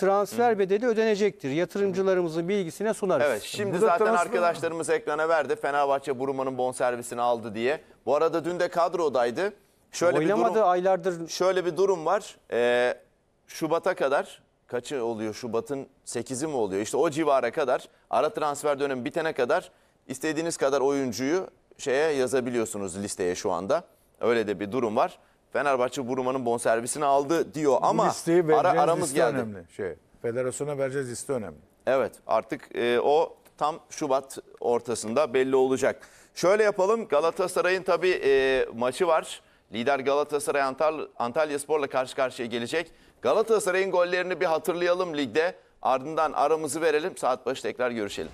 transfer bedeli ödenecektir. Yatırımcılarımızın bilgisine sunarız. Evet şimdi Burada zaten transfer... arkadaşlarımız ekrana verdi. Fenerbahçe Buruma'nın bonservisini aldı diye. Bu arada dün de kadrodaydı. Şöyle Oynamadı bir durum, aylardır. Şöyle bir durum var. Ee, Şubat'a kadar kaçı oluyor? Şubat'ın 8'i mi oluyor? İşte o civara kadar ara transfer dönemi bitene kadar istediğiniz kadar oyuncuyu şeye yazabiliyorsunuz listeye şu anda. Öyle de bir durum var. Fenerbahçe Buruma'nın bonservisini aldı diyor ama ara, aramız geldi. Önemli. Şey, federasyona vereceğiz liste önemli. Evet artık e, o tam Şubat ortasında belli olacak. Şöyle yapalım Galatasaray'ın tabii e, maçı var. Lider Galatasaray Antal Antalya Spor'la karşı karşıya gelecek. Galatasaray'ın gollerini bir hatırlayalım ligde. Ardından aramızı verelim. Saat başı tekrar görüşelim.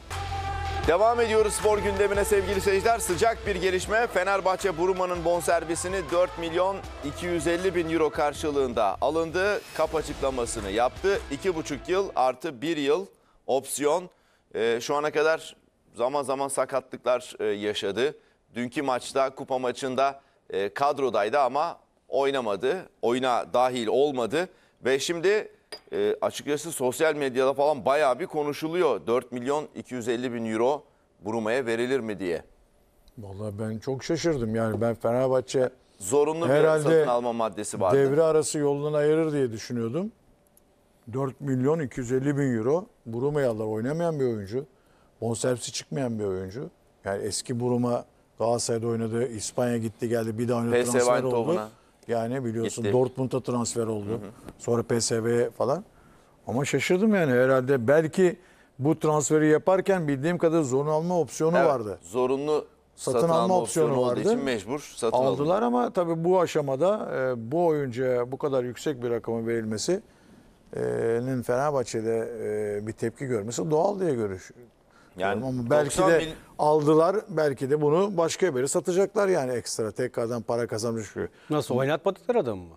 Devam ediyoruz spor gündemine sevgili seyirciler. Sıcak bir gelişme. Fenerbahçe Buruma'nın bonservisini 4 milyon 250 bin euro karşılığında alındı. Kap açıklamasını yaptı. 2,5 yıl artı 1 yıl opsiyon. Ee, şu ana kadar zaman zaman sakatlıklar e, yaşadı. Dünkü maçta kupa maçında e, kadrodaydı ama oynamadı. Oyuna dahil olmadı. Ve şimdi e, açıkçası sosyal medyada falan bayağı bir konuşuluyor. 4 milyon 250 bin euro Bruma'ya verilir mi diye. Vallahi ben çok şaşırdım yani ben Fenerbahçe zorunlu bir satın alma maddesi vardı. Devre arası yolunu ayırır diye düşünüyordum. 4 milyon 250 bin euro Bruma'ya Oynamayan bir oyuncu. Bonservisi çıkmayan bir oyuncu. Yani eski Bruma Galatasaray'da oynadı. İspanya gitti geldi. Bir daha oynadı. PSV oldu. Yani biliyorsun Gitti. Dortmund'a transfer oldu. Hı hı. Sonra PSV falan. Ama şaşırdım yani herhalde. Belki bu transferi yaparken bildiğim kadarıyla zorunlu alma opsiyonu evet, vardı. Zorunlu satın, satın alma, alma opsiyonu, opsiyonu vardı. için mecbur satın aldılar. Aldım. ama tabii bu aşamada e, bu oyuncuya bu kadar yüksek bir rakamın verilmesi e, Fenerbahçe'de e, bir tepki görmesi doğal diye görüş, yani ama belki de bin... aldılar belki de bunu başka biri satacaklar yani ekstra tekrardan para kazanmış gibi. Nasıl oynatmadıkları adam mı?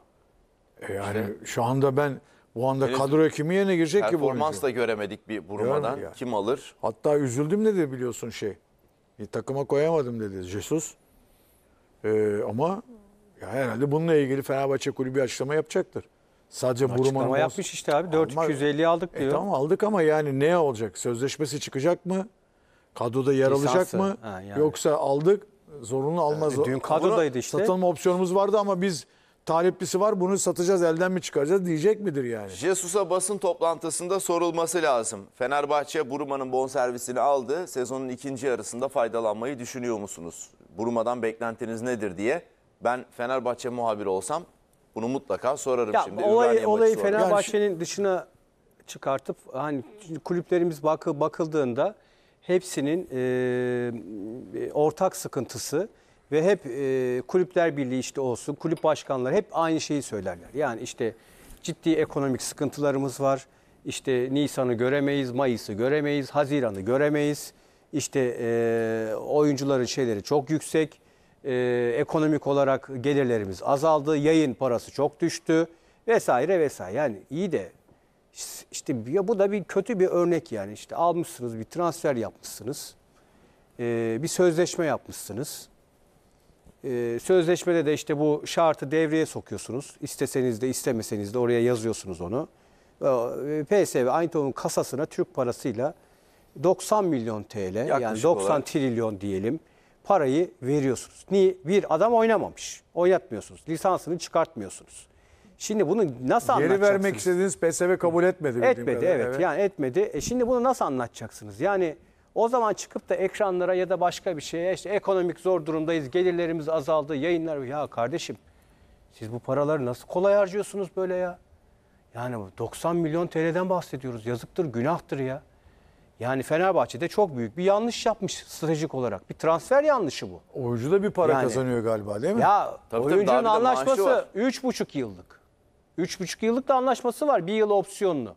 E yani işte, şu anda ben bu anda evet, kadroya kimin yerine girecek ki bu Performans da göremedik bir burumadan Yani. Kim alır? Hatta üzüldüm dedi biliyorsun şey. Bir takıma koyamadım dedi Jesus. Ee, ama ya herhalde bununla ilgili Fenerbahçe kulübü açıklama yapacaktır. Sadece Burman'ın... Açıklama yapmış işte abi. 450 aldık e, diyor. E, tamam aldık ama yani ne olacak? Sözleşmesi çıkacak mı? Kadroda yer alacak mı? Ha, yani. Yoksa aldık zorunlu almaz. Yani, e, dün kadrodaydı işte. Satılma opsiyonumuz vardı ama biz taleplisi var bunu satacağız elden mi çıkaracağız diyecek midir yani? Jesus'a basın toplantısında sorulması lazım. Fenerbahçe Buruma'nın bonservisini aldı. Sezonun ikinci yarısında faydalanmayı düşünüyor musunuz? Buruma'dan beklentiniz nedir diye. Ben Fenerbahçe muhabiri olsam bunu mutlaka sorarım Ya, şimdi. olayı, olayı maçı sonra. Fenerbahçe'nin dışına çıkartıp hani kulüplerimiz bakı, bakıldığında hepsinin e, ortak sıkıntısı ve hep e, kulüpler birliği işte olsun kulüp başkanları hep aynı şeyi söylerler. Yani işte ciddi ekonomik sıkıntılarımız var. İşte Nisan'ı göremeyiz, Mayıs'ı göremeyiz, Haziran'ı göremeyiz. İşte e, oyuncuların şeyleri çok yüksek e, ekonomik olarak gelirlerimiz azaldı, yayın parası çok düştü vesaire vesaire. Yani iyi de işte ya bu da bir kötü bir örnek yani işte almışsınız bir transfer yapmışsınız, e, bir sözleşme yapmışsınız. E, sözleşmede de işte bu şartı devreye sokuyorsunuz. İsteseniz de istemeseniz de oraya yazıyorsunuz onu. E, PSV Eindhoven kasasına Türk parasıyla 90 milyon TL Yaklaşık yani 90 olarak. trilyon diyelim parayı veriyorsunuz. Niye? Bir adam oynamamış. Oynatmıyorsunuz. Lisansını çıkartmıyorsunuz. Şimdi bunu nasıl Geri anlatacaksınız? Geri vermek istediğiniz PSV kabul etmedi. Etmedi evet. evet. Yani etmedi. E şimdi bunu nasıl anlatacaksınız? Yani o zaman çıkıp da ekranlara ya da başka bir şeye işte ekonomik zor durumdayız, gelirlerimiz azaldı, yayınlar. Ya kardeşim siz bu paraları nasıl kolay harcıyorsunuz böyle ya? Yani 90 milyon TL'den bahsediyoruz. Yazıktır, günahtır ya. Yani Fenerbahçe'de çok büyük bir yanlış yapmış stratejik olarak. Bir transfer yanlışı bu. Oyuncu da bir para Yani- kazanıyor galiba değil mi? Ya Tabii, oyuncunun bir de maaşı var. anlaşması 3,5 yıllık. 3,5 yıllık da anlaşması var. Bir yıl opsiyonlu.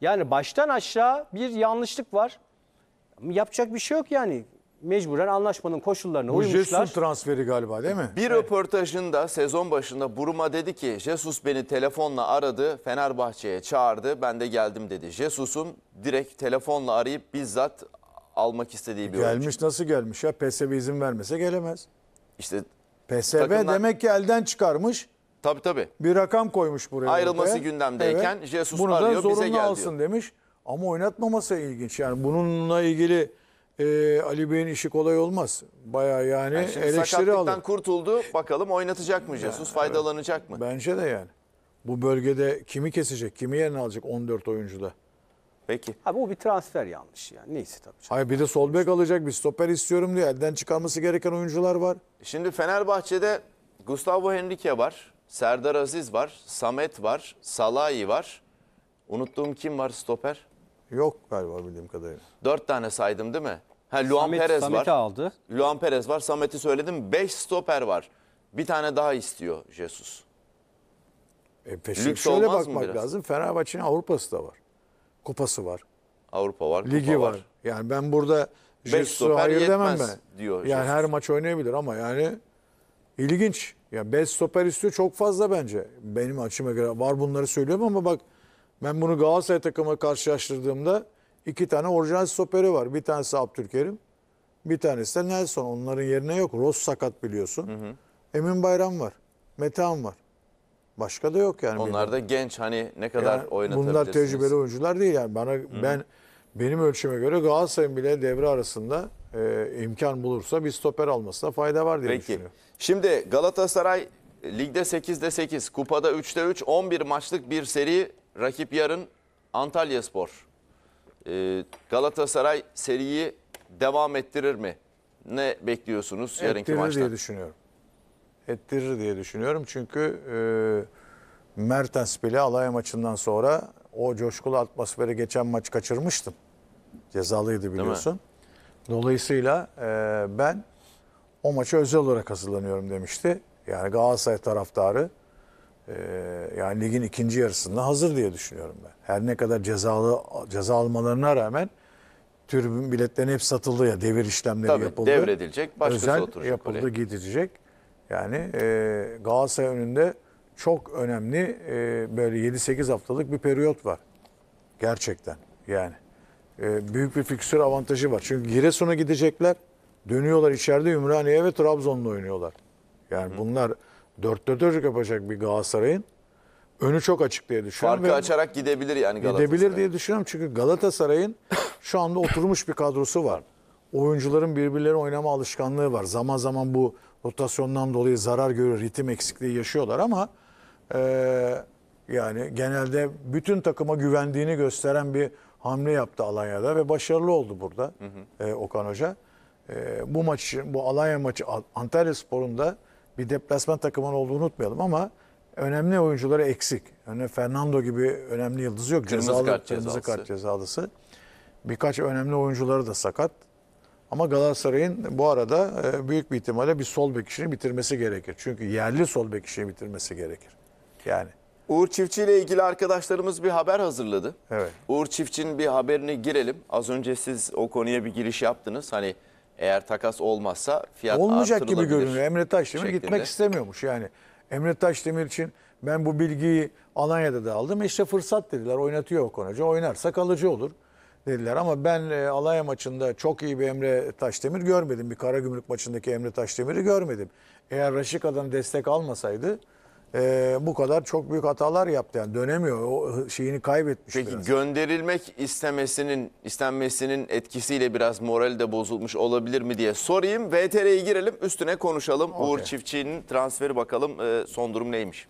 Yani baştan aşağı bir yanlışlık var. Yapacak bir şey yok yani mecburen anlaşmanın koşullarına Bu uymuşlar. Jesun transferi galiba değil mi? Bir röportajında sezon başında Buruma dedi ki Jesus beni telefonla aradı Fenerbahçe'ye çağırdı ben de geldim dedi. Jesus'un direkt telefonla arayıp bizzat almak istediği bir oyuncu. nasıl gelmiş ya? PSV izin vermese gelemez. İşte PSV Takımdan- demek ki elden çıkarmış. tabii tabii Bir rakam koymuş buraya. Ayrılması ortaya. gündemdeyken Jesus Bunu da arıyor, bize zorunlu gel diyor. alsın demiş. Ama oynatmaması ilginç. Yani bununla ilgili e, Ali Bey'in işi kolay olmaz. Baya yani, yani eleştiri alır. kurtuldu. Bakalım oynatacak mı Jesus? Yani, faydalanacak evet. mı? Bence de yani. Bu bölgede kimi kesecek? Kimi yerine alacak 14 oyuncuda? Peki. Abi bu bir transfer yanlış yani. Neyse tabii. Canım. Hayır bir de sol bek alacak bir stoper istiyorum diye elden çıkarması gereken oyuncular var. Şimdi Fenerbahçe'de Gustavo Henrique var, Serdar Aziz var, Samet var, Salahi var. Unuttuğum kim var stoper? Yok galiba bildiğim kadarıyla. Dört tane saydım değil mi? Ha, Luan Samet, Perez Samet'i var. aldı. Luan Perez var. Samet'i söyledim. Beş stoper var. Bir tane daha istiyor Jesus. E, peşin Lüks şöyle olmaz bakmak biraz? lazım. Fenerbahçe'nin Avrupa'sı da var. Kupası var. Avrupa var. Ligi var. Yani ben burada Jesus'u hayır demem ben. diyor yani Jesus. her maç oynayabilir ama yani ilginç. Ya yani 5 stoper istiyor çok fazla bence. Benim açıma göre var bunları söylüyorum ama bak ben bunu Galatasaray takımı karşılaştırdığımda iki tane orijinal stoperi var. Bir tanesi Abdülkerim, bir tanesi de Nelson. Onların yerine yok. Ross sakat biliyorsun. Hı hı. Emin Bayram var. Metehan var. Başka da yok yani. Onlar da genç hani ne kadar yani oynatabilirsiniz? Bunlar tecrübeli oyuncular değil yani. Bana hı hı. ben benim ölçüme göre Galatasaray'ın bile devre arasında e, imkan bulursa bir stoper almasına fayda var diye Peki. düşünüyorum. Şimdi Galatasaray ligde 8'de 8, kupada 3'te 3, 11 maçlık bir seri Rakip yarın Antalya Spor. Ee, Galatasaray seriyi devam ettirir mi? Ne bekliyorsunuz ettirir yarınki ettirir diye düşünüyorum. Ettirir diye düşünüyorum çünkü e, Mertens bile Alanya maçından sonra o coşkulu atmosferi geçen maç kaçırmıştım. Cezalıydı biliyorsun. Dolayısıyla e, ben o maça özel olarak hazırlanıyorum demişti. Yani Galatasaray taraftarı ee, yani ligin ikinci yarısında hazır diye düşünüyorum ben. Her ne kadar cezalı ceza almalarına rağmen tribün biletlerin hep satıldı ya devir işlemleri Tabii, yapıldı. devredilecek, başkası Özel oturacak yapıldı, oraya. gidecek. Yani e, Galatasaray önünde çok önemli e, böyle 7-8 haftalık bir periyot var. Gerçekten yani. E, büyük bir fiksür avantajı var. Çünkü Giresun'a gidecekler. Dönüyorlar içeride Ümraniye ve Trabzon'la oynuyorlar. Yani Hı. bunlar dörtte dört yapacak bir Galatasaray'ın önü çok açık diye düşünüyorum. Farkı Ve açarak gidebilir yani Galatasaray. Gidebilir diye düşünüyorum çünkü Galatasaray'ın şu anda oturmuş bir kadrosu var. Oyuncuların birbirlerine oynama alışkanlığı var. Zaman zaman bu rotasyondan dolayı zarar görüyor, ritim eksikliği yaşıyorlar ama e, yani genelde bütün takıma güvendiğini gösteren bir hamle yaptı Alanya'da ve başarılı oldu burada hı hı. E, Okan Hoca. E, bu maç bu Alanya maçı Antalya Spor'un da bir deplasman takımın olduğunu unutmayalım ama önemli oyuncuları eksik. Örneğin Fernando gibi önemli yıldızı yok. Kırmızı Cezalı, kart kırmızı cezalısı. kart cezalısı. Birkaç önemli oyuncuları da sakat. Ama Galatasaray'ın bu arada e, büyük bir ihtimalle bir sol bek işini bitirmesi gerekir. Çünkü yerli sol bek işini bitirmesi gerekir. Yani Uğur Çiftçi ile ilgili arkadaşlarımız bir haber hazırladı. Evet. Uğur Çiftçi'nin bir haberini girelim. Az önce siz o konuya bir giriş yaptınız. Hani eğer takas olmazsa fiyat Olmayacak gibi görünüyor. Emre Taşdemir şeklinde. gitmek istemiyormuş yani. Emre Taşdemir için ben bu bilgiyi Alanya'da da aldım. İşte fırsat dediler oynatıyor o Hoca. Oynarsa kalıcı olur dediler. Ama ben e, Alanya maçında çok iyi bir Emre Taşdemir görmedim. Bir Karagümrük maçındaki Emre Taşdemir'i görmedim. Eğer Raşika'dan destek almasaydı e, bu kadar çok büyük hatalar yaptı. Yani dönemiyor. O şeyini kaybetmiş. Peki biraz. gönderilmek istemesinin istenmesinin etkisiyle biraz morali de bozulmuş olabilir mi diye sorayım. VTR'ye girelim üstüne konuşalım. Okay. Uğur Çiftçi'nin transferi bakalım e, son durum neymiş?